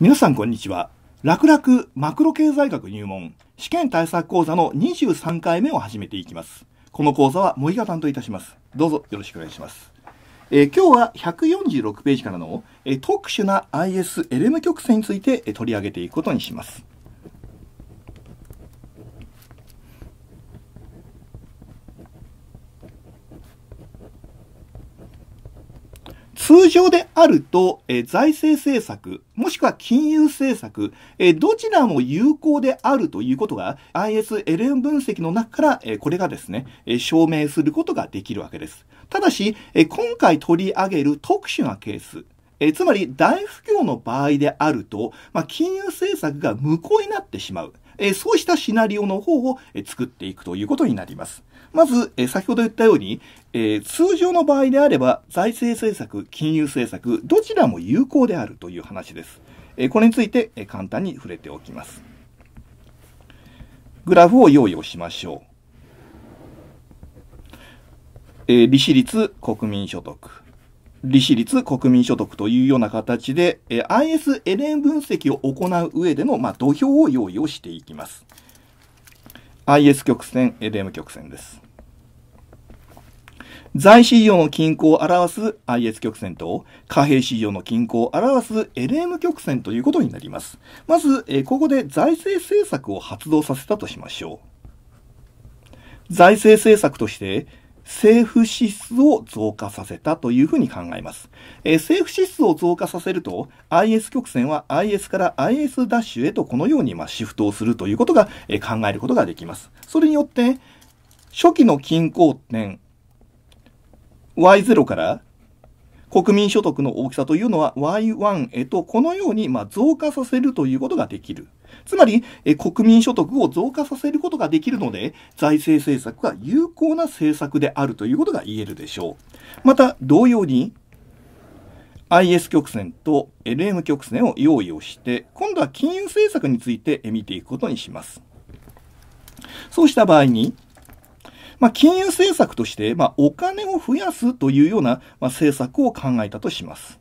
皆さんこんにちは。楽々マクロ経済学入門試験対策講座の23回目を始めていきます。この講座は森が担当いたします。どうぞよろしくお願いします。えー、今日は146ページからの、えー、特殊な ISLM 曲線について、えー、取り上げていくことにします。通常であると、えー、財政政策、もしくは金融政策、えー、どちらも有効であるということが ISLM 分析の中から、えー、これがですね、え証明することができるわけです。ただし、え今回取り上げる特殊なケース、えつまり大不況の場合であると、まあ、金融政策が無効になってしまう。えそうしたシナリオの方を、作っていくということになります。まず、え先ほど言ったように、え通常の場合であれば、財政政策、金融政策、どちらも有効であるという話です。えこれについて、え簡単に触れておきます。グラフを用意をしましょう。え利子率、国民所得。利子率、国民所得というような形で、え ISLN 分析を行う上での、まあ、土俵を用意をしていきます。IS 曲線、LM 曲線です。財市場の均衡を表す IS 曲線と貨幣市場の均衡を表す LM 曲線ということになります。まず、えここで財政政策を発動させたとしましょう。財政政策として、政府支出を増加させたというふうに考えます。えー、政府支出を増加させると、IS 曲線は IS から IS ダッシュへとこのようにまシフトをするということが、え考えることができます。それによって、初期の均衡点 Y0 から国民所得の大きさというのは Y1 へとこのようにま増加させるということができるつまり、え国民所得を増加させることができるので、財政政策は有効な政策であるということが言えるでしょう。また、同様に、IS 曲線と LM 曲線を用意をして、今度は金融政策について見ていくことにします。そうした場合に、まあ、金融政策として、まあ、お金を増やすというような、まあ、政策を考えたとします。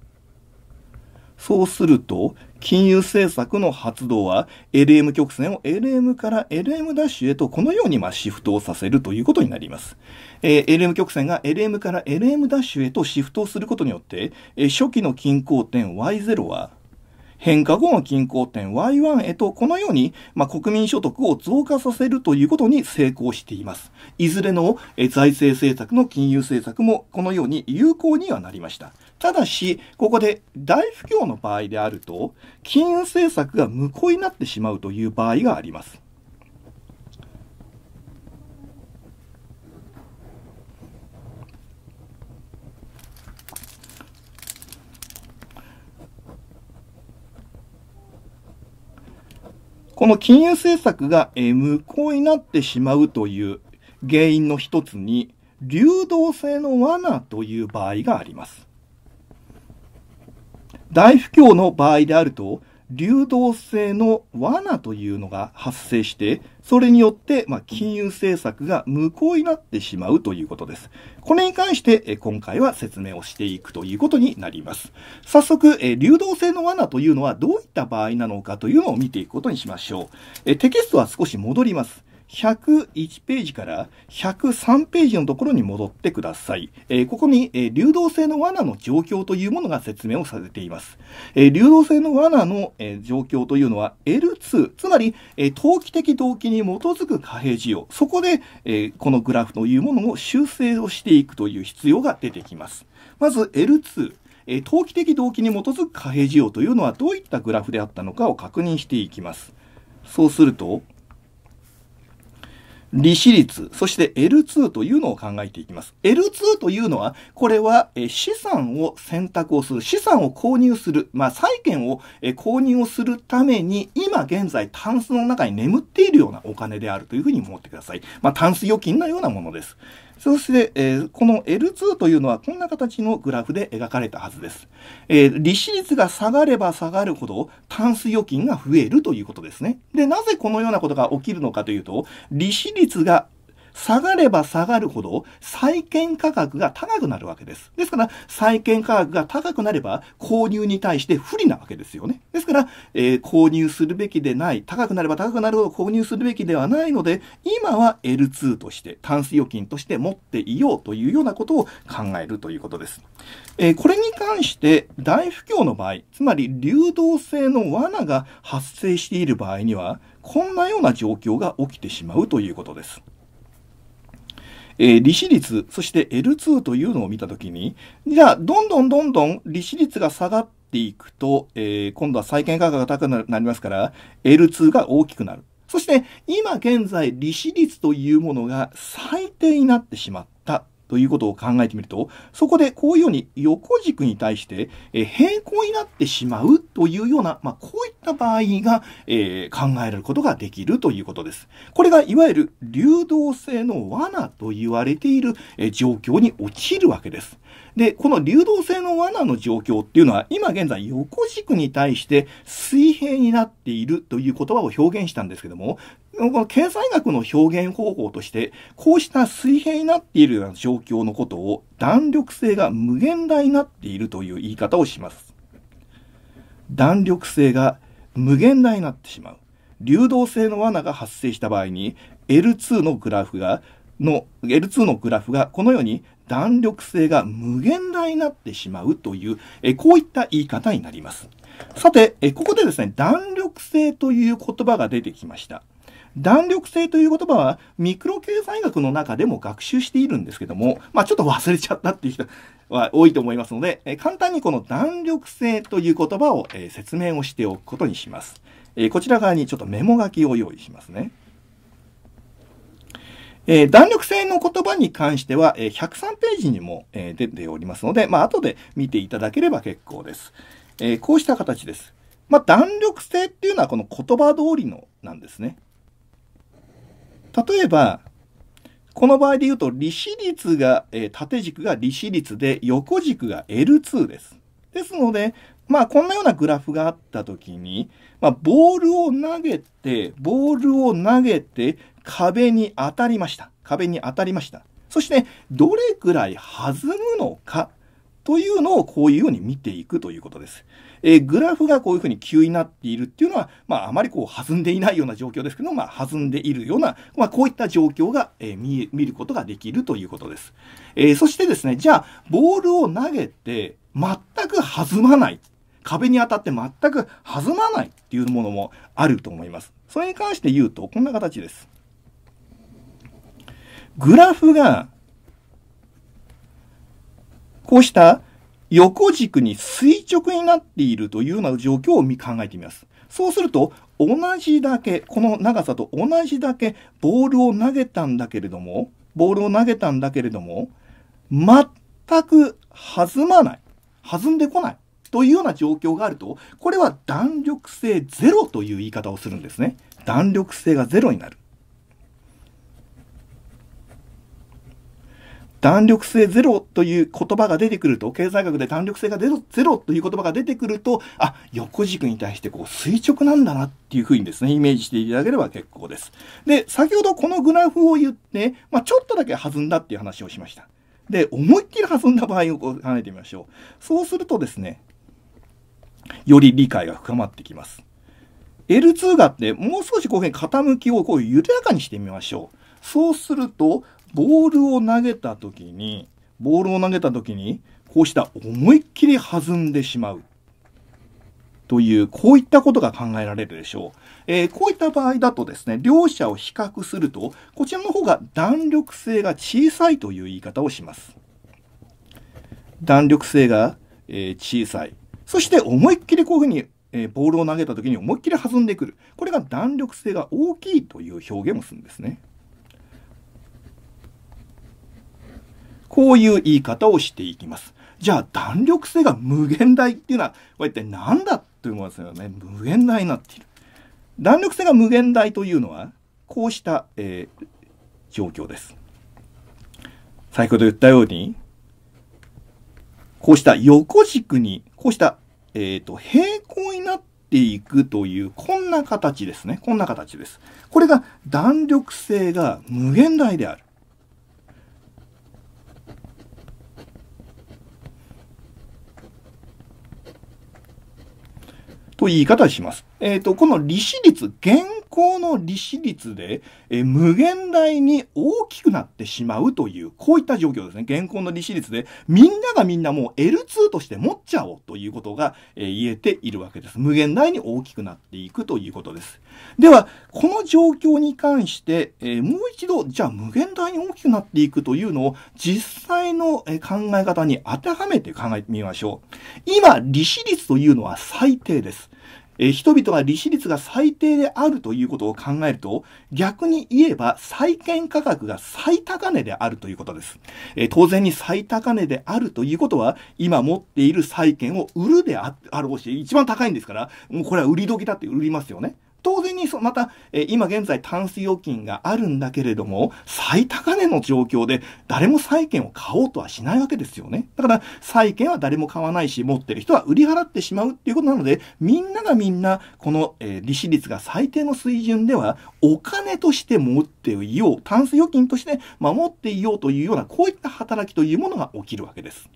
そうすると、金融政策の発動は LM 曲線を LM から LM' ダッシュへとこのようにまシフトをさせるということになります。えー、LM 曲線が LM から LM' ダッシュへとシフトをすることによって、えー、初期の均衡点 Y0 は変化後の均衡点 Y1 へとこのように、ま国民所得を増加させるということに成功しています。いずれの財政政策の金融政策もこのように有効にはなりました。ただし、ここで大不況の場合であると、金融政策が無効になってしまうという場合があります。この金融政策が無効になってしまうという原因の一つに、流動性の罠という場合があります。大不況の場合であると、流動性の罠というのが発生して、それによって、ま金融政策が無効になってしまうということです。これに関して、今回は説明をしていくということになります。早速、流動性の罠というのはどういった場合なのかというのを見ていくことにしましょう。テキストは少し戻ります。101ページから103ページのところに戻ってください。えー、ここに、えー、流動性の罠の状況というものが説明をされています。えー、流動性の罠の、え状況というのは L2、つまり、え投機的動機に基づく貨幣需要。そこで、えこのグラフというものを修正をしていくという必要が出てきます。まず L2。え投機的動機に基づく貨幣需要というのはどういったグラフであったのかを確認していきます。そうすると、利子率、そして L2 というのを考えていきます。L2 というのは、これは資産を選択をする、資産を購入する、まあ、債券を購入をするために、今現在、タンスの中に眠っているようなお金であるというふうに思ってください。まあ、タンス預金のようなものです。そして、えー、この L2 というのはこんな形のグラフで描かれたはずです。えー、利子率が下がれば下がるほど、タンス預金が増えるということですね。で、なぜこのようなことが起きるのかというと、利子率が下がれば下がるほど債券価格が高くなるわけです。ですから、債券価格が高くなれば購入に対して不利なわけですよね。ですから、えー、購入するべきでない、高くなれば高くなるほど購入するべきではないので、今は L2 として、タンス預金として持っていようというようなことを考えるということです。えー、これに関して、大不況の場合、つまり流動性の罠が発生している場合には、こんなような状況が起きてしまうということです。えー、利子率、そして L2 というのを見たときに、じゃあ、どんどんどんどん利子率が下がっていくと、えー、今度は債券価格が高くなりますから、L2 が大きくなる。そして、今現在、利子率というものが最低になってしまったということを考えてみると、そこでこういうように横軸に対して、え平行になってしまうというような、まあ、こういった場合が、えー、考えられることができるということです。これがいわゆる流動性の罠と言われている、え状況に陥るわけです。で、この流動性の罠の状況っていうのは、今現在横軸に対して水平になっているという言葉を表現したんですけども、この経済学の表現方法として、こうした水平になっているような状況のことを、弾力性が無限大になっているという言い方をします。弾力性が無限大になってしまう。流動性の罠が発生した場合に、L2 のグラフが、の、L2 のグラフがこのように弾力性が無限大になってしまうという、えこういった言い方になります。さて、えここでですね、弾力性という言葉が出てきました。弾力性という言葉はミクロ経済学の中でも学習しているんですけども、まあちょっと忘れちゃったっていう人 は多いと思いますので、え簡単にこの弾力性という言葉を、え説明をしておくことにします。えこちら側にちょっとメモ書きを用意しますね。えー、弾力性の言葉に関しては、えー、103ページにも、えー、出ておりますので、まあ、後で見ていただければ結構です。えー、こうした形です。まあ、弾力性っていうのはこの言葉通りのなんですね。例えば、この場合で言うと、利子率が、えー、縦軸が利子率で、横軸が L2 です。ですので、まあ、こんなようなグラフがあった時に、まあ、ボールを投げて、ボールを投げて、壁に当たりました。壁に当たりました。そして、どれくらい弾むのかというのをこういうように見ていくということです。えー、グラフがこういうふうに急になっているっていうのは、まあ、あまりこう弾んでいないような状況ですけど、まあ、弾んでいるような、まあ、こういった状況が、えー、見見ることができるということです。えー、そしてですね、じゃあ、ボールを投げて、全く弾まない。壁に当たって全く弾まないっていうものもあると思います。それに関して言うと、こんな形です。グラフが、こうした横軸に垂直になっているというような状況を考えてみます。そうすると、同じだけ、この長さと同じだけボールを投げたんだけれども、ボールを投げたんだけれども、全く弾まない。弾んでこない。というような状況があると、これは弾力性ゼロという言い方をするんですね。弾力性がゼロになる。弾力性ゼロという言葉が出てくると、経済学で弾力性がゼロゼロという言葉が出てくると、あ、横軸に対してこう垂直なんだなっていうふうにですね、イメージしていただければ結構です。で、先ほどこのグラフを言って、まあ、ちょっとだけ弾んだっていう話をしました。で、思いっきり弾んだ場合を考えてみましょう。そうするとですね、より理解が深まってきます。L2 があって、もう少しこういう傾きをこう緩やかにしてみましょう。そうすると、ボールを投げた時にボールを投げた時にこうした思いっきり弾んでしまうというこういったことが考えられるでしょう、えー、こういった場合だとですね両者を比較するとこちらの方が弾力性が小さいという言い方をします弾力性が、え小さいそして思いっきりこういうふうにえボールを投げた時に思いっきり弾んでくるこれが弾力性が大きいという表現をするんですね。こういう言い方をしていきます。じゃあ弾力性が無限大っていうのは、これ一体何だってういまですよね。無限大になっている。弾力性が無限大というのは、こうした、えー、状況です。先ほど言ったように、こうした横軸に、こうした、えー、と、平行になっていくという、こんな形ですね。こんな形です。これが弾力性が無限大である。という言い方をします。えっ、ー、と、この利子率、減高の利子率で、え無限大に大きくなってしまうという、こういった状況ですね。現行の利子率で、みんながみんなもう L2 として持っちゃおうということが、え言えているわけです。無限大に大きくなっていくということです。では、この状況に関して、えもう一度、じゃあ無限大に大きくなっていくというのを、実際の考え方に当てはめて考えてみましょう。今、利子率というのは最低です。え人々が利子率が最低であるということを考えると、逆に言えば債券価格が最高値であるということです。え当然に最高値であるということは、今持っている債券を売るであろうし、一番高いんですから、もうこれは売り時だって売りますよね。当然にそまた、え今現在タンス預金があるんだけれども、最高値の状況で誰も債券を買おうとはしないわけですよね。だから債券は誰も買わないし、持ってる人は売り払ってしまうっていうことなので、みんながみんなこの、え利子率が最低の水準ではお金として持っていよう、タンス預金として守っていようというようなこういった働きというものが起きるわけです。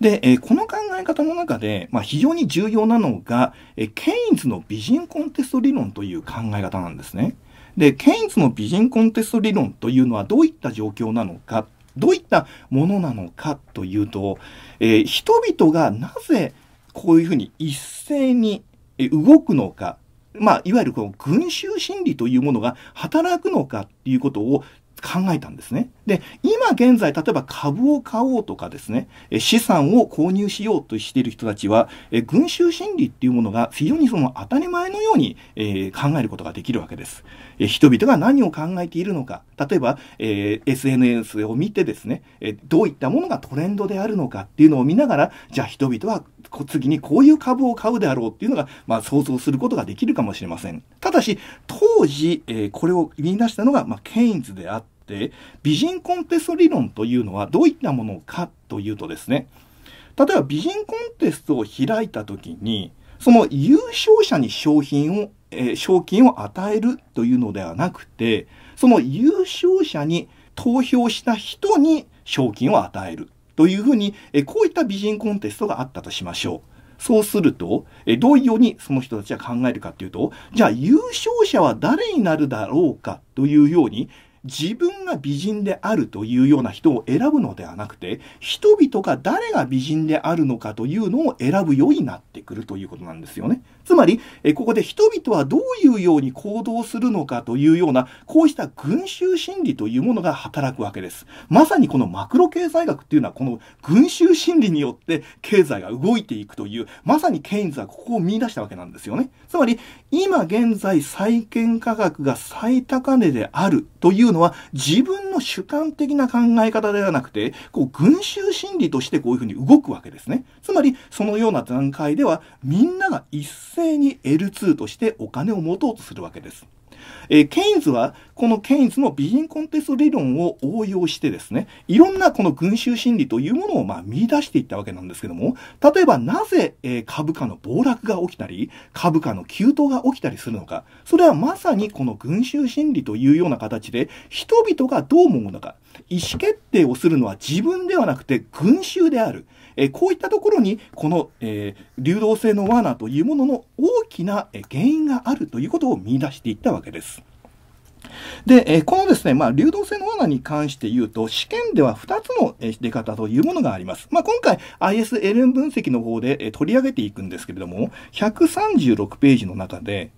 で、えー、この考え方の中で、まあ、非常に重要なのが、えー、ケインズの美人コンテスト理論という考え方なんですね。で、ケインズの美人コンテスト理論というのはどういった状況なのか、どういったものなのかというと、えー、人々がなぜこういうふうに一斉に動くのか、まあ、いわゆるこの群衆心理というものが働くのかっていうことを考えたんですね。で、今現在、例えば株を買おうとかですね、資産を購入しようとしている人たちは、群衆心理っていうものが非常にその当たり前のように、え考えることができるわけです。え人々が何を考えているのか、例えば、え SNS を見てですね、えどういったものがトレンドであるのかっていうのを見ながら、じゃあ人々は次にこういう株を買うであろうっていうのが、まあ、想像することができるかもしれません。ただし、当時、えこれを見出したのが、まあ、ケインズであって、、美人コンテスト理論というのはどういったものかというとですね、例えば美人コンテストを開いた時に、その優勝者に商品を、えー、賞金を与えるというのではなくて、その優勝者に投票した人に賞金を与えるというふうに、えー、こういった美人コンテストがあったとしましょう。そうすると、えどういうようにその人たちは考えるかというと、じゃあ優勝者は誰になるだろうかというように、自分が美人であるというような人を選ぶのではなくて、人々が誰が美人であるのかというのを選ぶようになってくるということなんですよね。つまり、えここで人々はどういうように行動するのかというような、こうした群衆心理というものが働くわけです。まさにこのマクロ経済学っていうのは、この群衆心理によって経済が動いていくという、まさにケインズはここを見出したわけなんですよね。つまり、今現在債権価格が最高値であるというのは自分の主観的な考え方ではなくて、こう群衆心理としてこういうふうに動くわけですね。つまり、そのような段階ではみんなが一斉に L2 としてお金を持とうとするわけです。えー、ケインズはこのケインズの美人コンテスト理論を応用してですね、いろんなこの群衆心理というものをまあ見出していったわけなんですけども、例えばなぜ、え株価の暴落が起きたり、株価の急騰が起きたりするのか、それはまさにこの群衆心理というような形で、人々がどう思うのか、意思決定をするのは自分ではなくて群衆である。えこういったところに、この、え流動性の罠というものの大きな原因があるということを見出していったわけです。で、えこのですね、まあ、流動性の罠に関して言うと、試験では2つの出方というものがあります。まあ、今回 ISLM 分析の方で取り上げていくんですけれども、136ページの中で、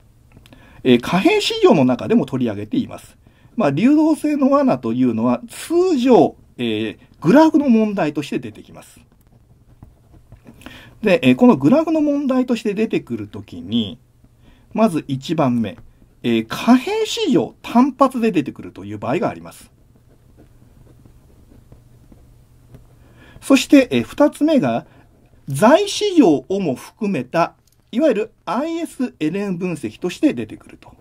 え貨幣市場の中でも取り上げています。まあ、流動性の罠というのは通常、えー、グラフの問題として出てきます。で、えこのグラフの問題として出てくるときに、まず1番目、えー、可変市場単発で出てくるという場合があります。そして、えー、2つ目が、在市場をも含めた、いわゆる ISLN 分析として出てくると。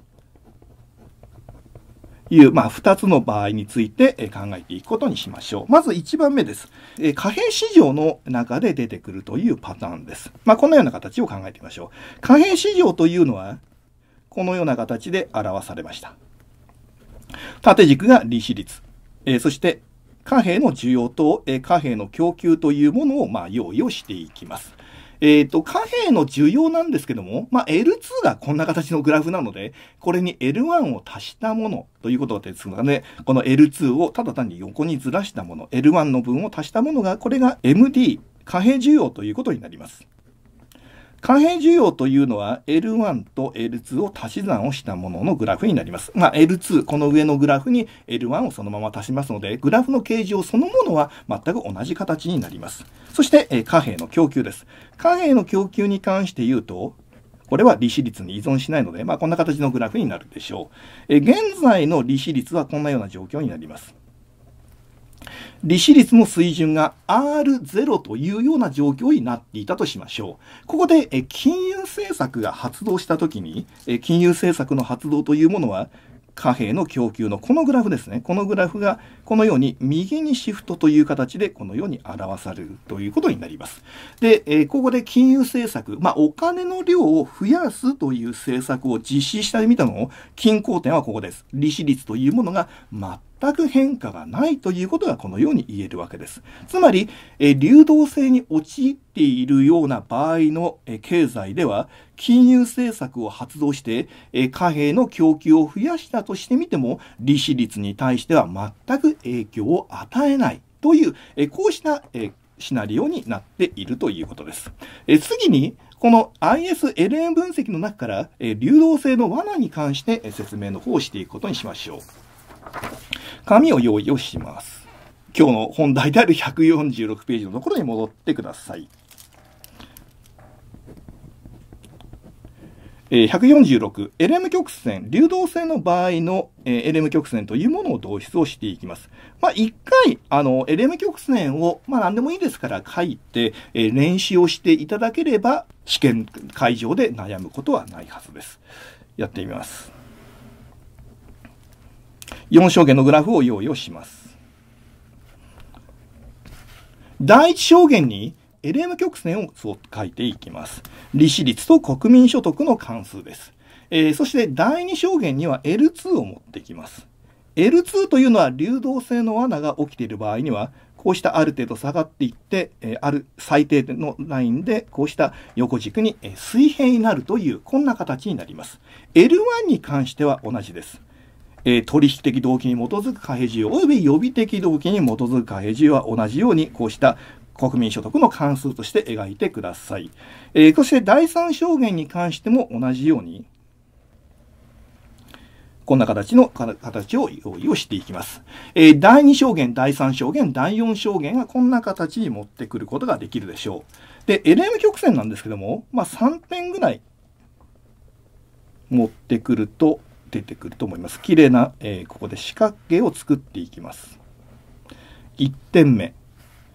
いう、まあ、2つの場合について考えていくことにしましょう。まず1番目です。貨幣市場の中で出てくるというパターンです。まあ、このような形を考えてみましょう。貨幣市場というのは、このような形で表されました。縦軸が利子率。えそして、貨幣の需要と、え貨幣の供給というものを、ま用意をしていきます。えっ、ー、と、貨幣の需要なんですけども、まあ、L2 がこんな形のグラフなので、これに L1 を足したものということですので、ね、この L2 をただ単に横にずらしたもの、L1 の分を足したものが、これが MD、貨幣需要ということになります。貨幣需要というのは L1 と L2 を足し算をしたもののグラフになります。まあ、L2、この上のグラフに L1 をそのまま足しますので、グラフの形状そのものは全く同じ形になります。そして、え貨幣の供給です。貨幣の供給に関して言うと、これは利子率に依存しないので、まあ、こんな形のグラフになるでしょう。え現在の利子率はこんなような状況になります。利子率の水準が R0 というような状況になっていたとしましょう。ここで金融政策が発動したときに、金融政策の発動というものは、貨幣の供給のこのグラフですねこのグラフがこのように右にシフトという形でこのように表されるということになります。で、えー、ここで金融政策、まあ、お金の量を増やすという政策を実施してみたのを均衡点はここです。利子率というものが全く変化がないということがこのように言えるわけです。つまり、えー、流動性に陥っているような場合の、えー、経済では金融政策を発動して、え貨幣の供給を増やしたとしてみても、利子率に対しては全く影響を与えないという、えこうしたえシナリオになっているということです。え次に、この ISLN 分析の中から、え流動性の罠に関して説明の方をしていくことにしましょう。紙を用意をします。今日の本題である146ページのところに戻ってください。え146、LM 曲線、流動性の場合の、え LM 曲線というものを導出をしていきます。まあ、一回、あの、LM 曲線を、まあ、何でもいいですから書いて、え練習をしていただければ、試験会場で悩むことはないはずです。やってみます。4象限のグラフを用意をします。第1象限に、LM 曲線を書いていきます。利子率と国民所得の関数です。えー、そして第二証言には L2 を持ってきます。L2 というのは流動性の罠が起きている場合には、こうしたある程度下がっていって、えー、ある最低のラインで、こうした横軸に水平になるという、こんな形になります。L1 に関しては同じです。えー、取引的動機に基づく貨幣需要及び予備的動機に基づく貨幣需要は同じようにこうした国民所得の関数として描いてください。えー、そして第3証言に関しても同じように、こんな形の形を用意をしていきます。えー、第2証言、第3証言、第4証言がこんな形に持ってくることができるでしょう。で、LM 曲線なんですけども、まあ、3点ぐらい持ってくると出てくると思います。綺麗な、えー、ここで四角形を作っていきます。1点目。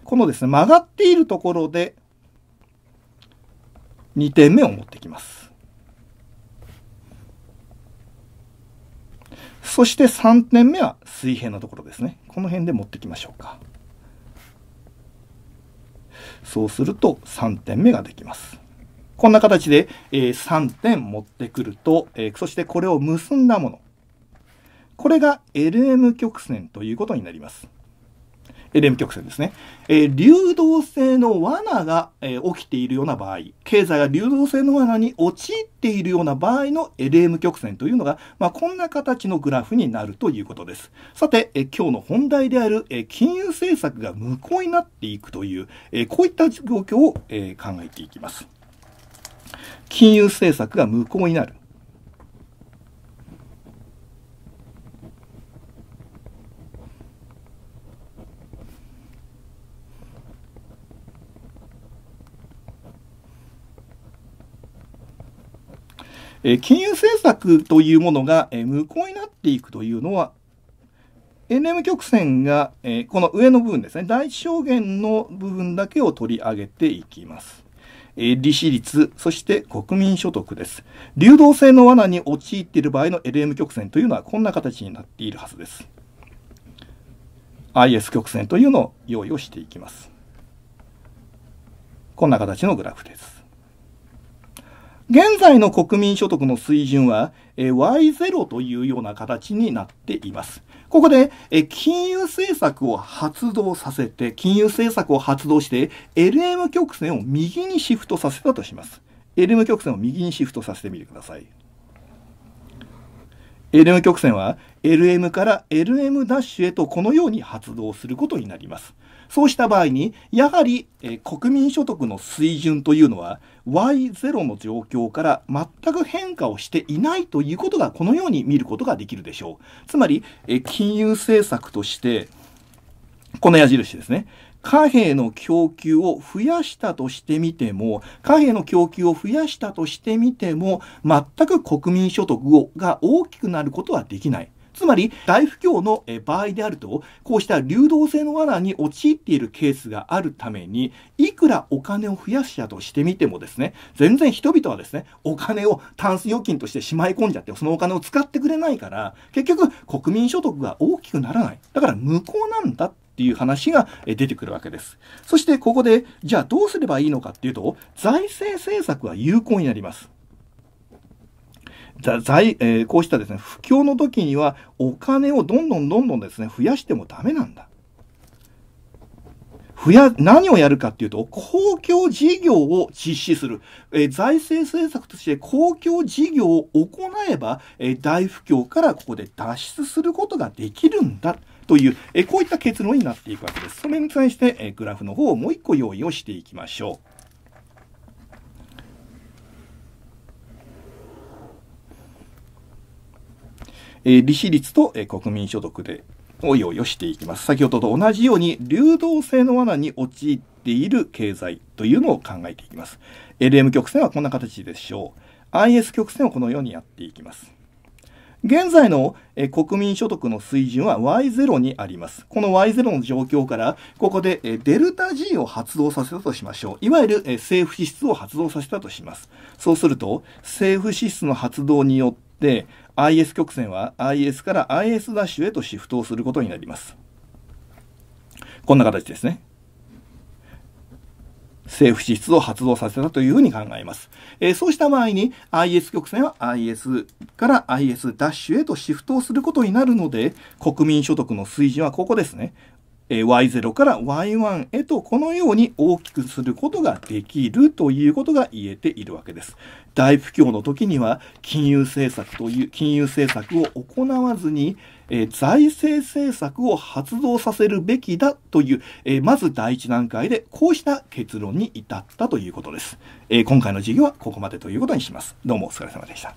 このですね、曲がっているところで、2点目を持ってきます。そして3点目は水平のところですね。この辺で持ってきましょうか。そうすると3点目ができます。こんな形で、え3点持ってくると、えそしてこれを結んだもの。これが LM 曲線ということになります。電曲線ですね、えー、流動性の罠が、えー、起きているような場合、経済が流動性の罠に陥っているような場合の LM 曲線というのが、まあ、こんな形のグラフになるということです。さて、えー、今日の本題である、え金融政策が無効になっていくという、えこういった状況を、え考えていきます。金融政策が無効になる。え金融政策というものが、え無効になっていくというのは、NM 曲線が、えこの上の部分ですね、第一証言の部分だけを取り上げていきます。え利子率、そして国民所得です。流動性の罠に陥っている場合の LM 曲線というのはこんな形になっているはずです。IS 曲線というのを用意をしていきます。こんな形のグラフです。現在の国民所得の水準は、え Y0 というような形になっています。ここで、え金融政策を発動させて、金融政策を発動して、LM 曲線を右にシフトさせたとします。LM 曲線を右にシフトさせてみてください。LM 曲線は LM から LM' へとこのように発動することになります。そうした場合に、やはり、えー、国民所得の水準というのは、Y0 の状況から全く変化をしていないということが、このように見ることができるでしょう。つまり、えー、金融政策として、この矢印ですね。貨幣の供給を増やしたとしてみても、貨幣の供給を増やしたとしてみても、全く国民所得が大きくなることはできない。つまり、大不況の場合であると、こうした流動性の罠に陥っているケースがあるために、いくらお金を増やしたとしてみてもですね、全然人々はですね、お金をタンス預金としてしまい込んじゃって、そのお金を使ってくれないから、結局国民所得が大きくならない。だから無効なんだっていう話が出てくるわけです。そしてここで、じゃあどうすればいいのかっていうと、財政政策は有効になります。財えー、こうしたですね、不況の時にはお金をどんどんどんどんですね、増やしてもダメなんだ。増や、何をやるかっていうと、公共事業を実施する。えー、財政政策として公共事業を行えば、えー、大不況からここで脱出することができるんだ。という、えこういった結論になっていくわけです。それに対して、えグラフの方をもう一個用意をしていきましょう。え利子率と、え国民所得で、おいおいをしていきます。先ほどと同じように、流動性の罠に陥っている経済というのを考えていきます。LM 曲線はこんな形でしょう。IS 曲線をこのようにやっていきます。現在の国民所得の水準は Y0 にあります。この Y0 の状況から、ここでデルタ G を発動させたとしましょう。いわゆる政府支出を発動させたとします。そうすると、政府支出の発動によって、で IS 曲線は IS から IS' ダッシュへとシフトをすることになります。こんな形ですね。政府支出を発動させたというふうに考えます。えー、そうした場合に IS 曲線は IS から IS ダッシュへとシフトをすることになるので、国民所得の水準はここですね。え y0 から y1 へとこのように大きくすることができるということが言えているわけです。大不況の時には金融政策という金融政策を行わずに、えー、財政政策を発動させるべきだという、えー、まず第一段階でこうした結論に至ったということです。え今回の授業はここまでということにします。どうもお疲れ様でした。